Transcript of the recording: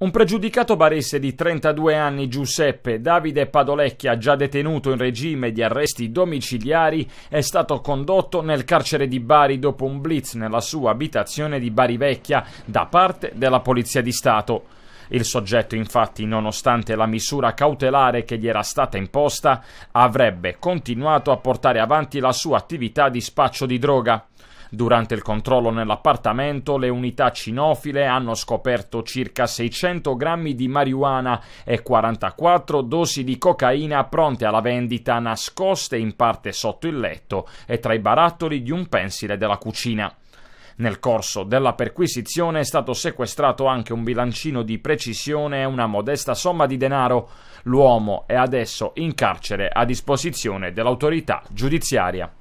Un pregiudicato barese di 32 anni Giuseppe Davide Padolecchia, già detenuto in regime di arresti domiciliari, è stato condotto nel carcere di Bari dopo un blitz nella sua abitazione di Bari Vecchia da parte della Polizia di Stato. Il soggetto infatti, nonostante la misura cautelare che gli era stata imposta, avrebbe continuato a portare avanti la sua attività di spaccio di droga. Durante il controllo nell'appartamento, le unità cinofile hanno scoperto circa 600 grammi di marijuana e 44 dosi di cocaina pronte alla vendita nascoste in parte sotto il letto e tra i barattoli di un pensile della cucina. Nel corso della perquisizione è stato sequestrato anche un bilancino di precisione e una modesta somma di denaro. L'uomo è adesso in carcere a disposizione dell'autorità giudiziaria.